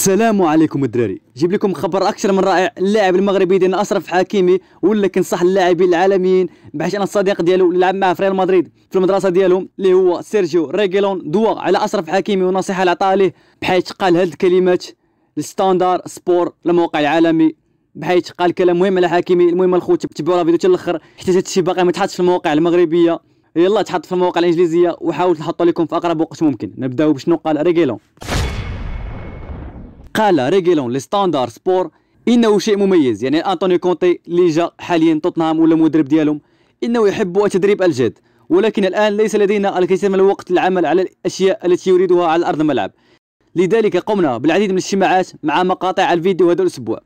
السلام عليكم الدراري جيب لكم خبر اكثر من رائع اللاعب المغربي ديالنا اشرف حكيمي ولا كنصح اللاعبين العالميين بحيث انا الصديق ديالو اللي لعب معاه في ريال مدريد في المدرسه ديالهم اللي هو سيرجيو ريغيلون دوا على اشرف حكيمي ونصيحه اللي عطاها ليه بحيث قال هاد الكلمات الستاندار سبور الموقع العالمي بحيث قال كلام مهم على حكيمي المهم الخوت تبعوا راه فيديو حتى الاخر حيت هادشي باقي ما تحطش في المواقع المغربيه يلا تحط في المواقع الانجليزيه وحاول تحطوا لكم في اقرب وقت ممكن نبداو بشنو قال ريغيلون قال ريغيلون لي ستاندار سبور انه شيء مميز يعني انطوني كونتي اللي جا حاليا توتنهام ولا المدرب ديالهم انه يحب التدريب الجاد ولكن الان ليس لدينا الكثير من الوقت للعمل على الاشياء التي يريدها على ارض الملعب لذلك قمنا بالعديد من الاجتماعات مع مقاطع الفيديو هذا الاسبوع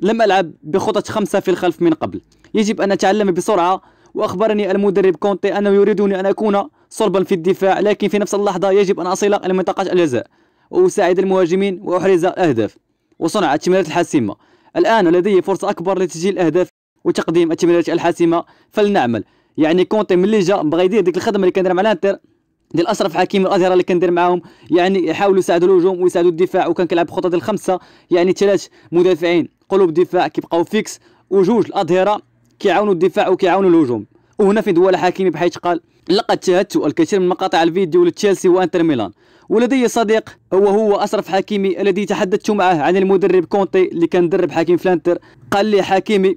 لم العب بخطط خمسه في الخلف من قبل يجب ان اتعلم بسرعه واخبرني المدرب كونتي انه يريدني ان اكون صلبا في الدفاع لكن في نفس اللحظه يجب ان اصل الى منطقه الجزاء وساعد المهاجمين وأحرز أهداف وصنع التمريرات الحاسمة الآن لدي فرصة أكبر لتسجيل الأهداف وتقديم التمريرات الحاسمة فلنعمل يعني كونتي ملي جا بغى يدير ديك الخدمة اللي كندير مع الانتر ديال اشرف حكيم الازهر اللي كندير معاهم يعني يحاولوا يساعدوا الهجوم ويساعدوا الدفاع وكان كيلعب خطه ديال يعني ثلاث مدافعين قلوب دفاع كيبقاو فيكس وجوج الاظهره كيعاونوا الدفاع وكيعاونوا الهجوم وهنا في دول حكيمي بحيث قال لقد شاهدت الكثير من مقاطع الفيديو لتشيلسي وانتر ميلان ولدي صديق هو هو أشرف حكيمي الذي تحدثت معه عن المدرب كونتي اللي كان درب حكيم فلانتر قال لي حكيمي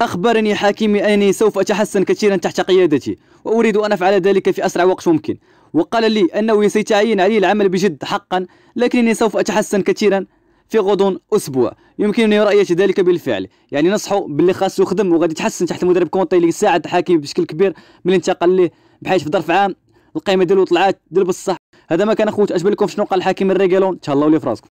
أخبرني حكيمي أني سوف أتحسن كثيرا تحت قيادتي وأريد أن أفعل ذلك في أسرع وقت ممكن وقال لي أنه سيتعين علي العمل بجد حقا لكنني سوف أتحسن كثيرا في غضون أسبوع يمكنني رأية ذلك بالفعل يعني نصحوا باللي خاصو يخدم وغادي يتحسن تحت المدرب كونتي اللي ساعد حكيمي بشكل كبير من انتقل ليه بحيث في ظرف عام القيمة ديالو طلعات ديال بصح هذا ما كان اخوت اجبلكم شنو قال الحكيم الريغالون تهلاو لي فراسكم